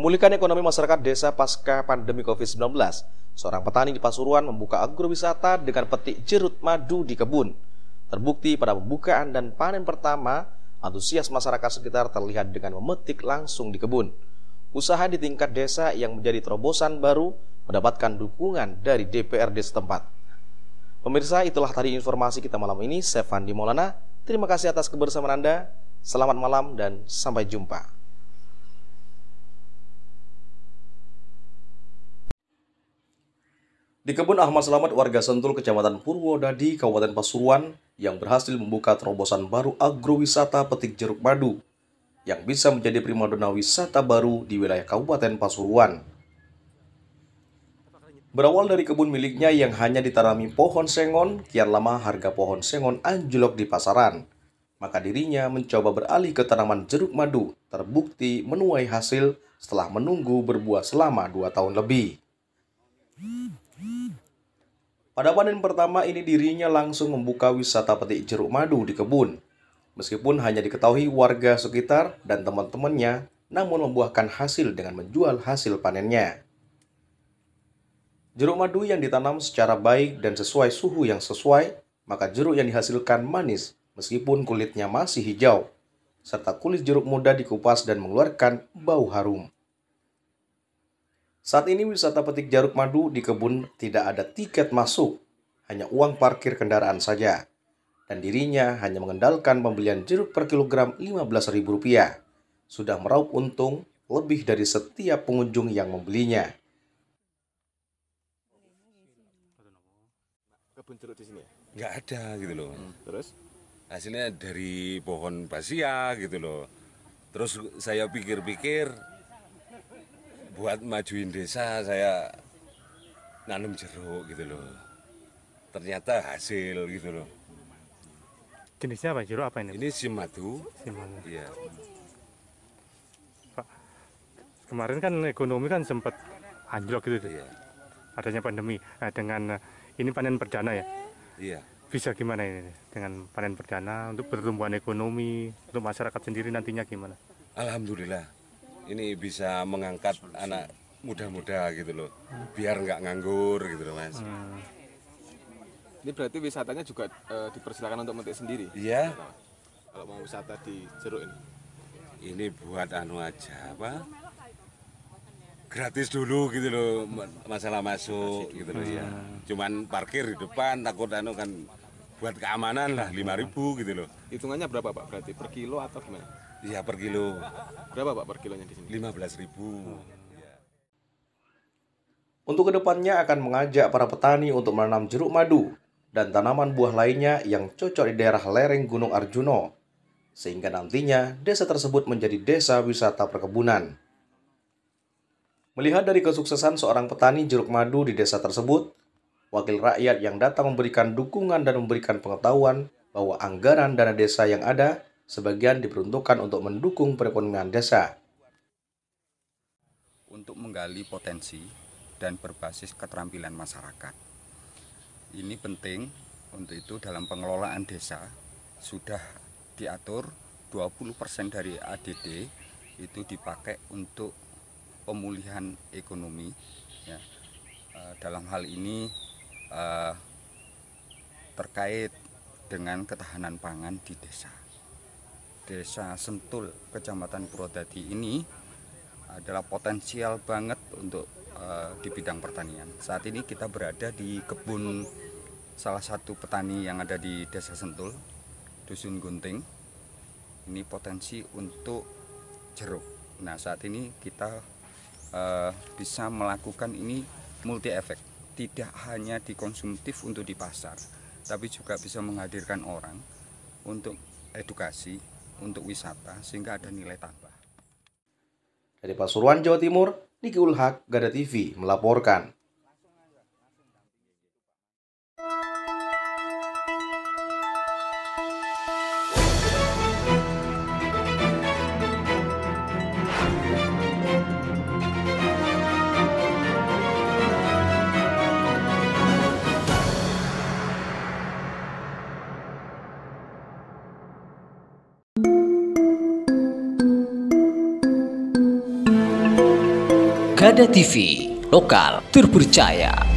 Memulihkan ekonomi masyarakat desa pasca pandemi COVID-19, seorang petani di Pasuruan membuka agrowisata dengan petik jerut madu di kebun. Terbukti pada pembukaan dan panen pertama, antusias masyarakat sekitar terlihat dengan memetik langsung di kebun. Usaha di tingkat desa yang menjadi terobosan baru mendapatkan dukungan dari DPRD setempat. Pemirsa, itulah tadi informasi kita malam ini. Saya Fandi Maulana. Terima kasih atas kebersamaan Anda. Selamat malam dan sampai jumpa. Di kebun Ahmad Selamat warga Sentul Kecamatan Purwodadi Kabupaten Pasuruan yang berhasil membuka terobosan baru agrowisata petik jeruk madu yang bisa menjadi primadona wisata baru di wilayah Kabupaten Pasuruan. Berawal dari kebun miliknya yang hanya ditanami pohon sengon, kian lama harga pohon sengon anjlok di pasaran. Maka dirinya mencoba beralih ke tanaman jeruk madu, terbukti menuai hasil setelah menunggu berbuah selama dua tahun lebih. Pada panen pertama ini dirinya langsung membuka wisata petik jeruk madu di kebun. Meskipun hanya diketahui warga sekitar dan teman-temannya, namun membuahkan hasil dengan menjual hasil panennya. Jeruk madu yang ditanam secara baik dan sesuai suhu yang sesuai, maka jeruk yang dihasilkan manis meskipun kulitnya masih hijau, serta kulit jeruk muda dikupas dan mengeluarkan bau harum. Saat ini wisata petik jeruk madu di kebun tidak ada tiket masuk, hanya uang parkir kendaraan saja. Dan dirinya hanya mengendalikan pembelian jeruk per kilogram Rp15.000. Sudah meraup untung lebih dari setiap pengunjung yang membelinya. Kebun jeruk di sini ya? Nggak ada gitu loh. Hmm. Terus? Hasilnya dari pohon basia gitu loh. Terus saya pikir-pikir buat majuin desa saya nanam jeruk gitu loh ternyata hasil gitu loh jenisnya apa jeruk apa ini ini simadu madu iya pak kemarin kan ekonomi kan sempat anjlok gitu ya adanya pandemi nah, dengan eh, ini panen perdana ya iya bisa gimana ini dengan panen perdana untuk pertumbuhan ekonomi untuk masyarakat sendiri nantinya gimana alhamdulillah ini bisa mengangkat Solusi. anak muda-muda gitu loh hmm. biar nggak nganggur gitu loh mas hmm. ini berarti wisatanya juga e, dipersilakan untuk metik sendiri iya kalau mau wisata di jeruk ini ini buat anu aja apa gratis dulu gitu loh masalah masuk gitu loh ya cuman parkir di depan takut anu kan buat keamanan lah 5000 gitu loh hitungannya berapa pak berarti per kilo atau gimana Iya per kilo. Berapa Pak per kilonya di sini? 15 ribu. Untuk kedepannya akan mengajak para petani untuk menanam jeruk madu dan tanaman buah lainnya yang cocok di daerah lereng Gunung Arjuno, sehingga nantinya desa tersebut menjadi desa wisata perkebunan. Melihat dari kesuksesan seorang petani jeruk madu di desa tersebut, wakil rakyat yang datang memberikan dukungan dan memberikan pengetahuan bahwa anggaran dana desa yang ada sebagian diperuntukkan untuk mendukung perekonomian desa. Untuk menggali potensi dan berbasis keterampilan masyarakat. Ini penting, untuk itu dalam pengelolaan desa sudah diatur 20% dari ADD itu dipakai untuk pemulihan ekonomi. Ya. E, dalam hal ini e, terkait dengan ketahanan pangan di desa. Desa Sentul, Kecamatan Purwodadi ini adalah potensial banget untuk uh, di bidang pertanian. Saat ini kita berada di kebun salah satu petani yang ada di Desa Sentul, Dusun Gunting. Ini potensi untuk jeruk. Nah, saat ini kita uh, bisa melakukan ini multi efek. Tidak hanya dikonsumtif untuk di pasar, tapi juga bisa menghadirkan orang untuk edukasi untuk wisata sehingga ada nilai tambah. Dari Pasuruan, Jawa Timur, Niki Ulhak, Gada TV melaporkan. Gada TV, lokal terpercaya.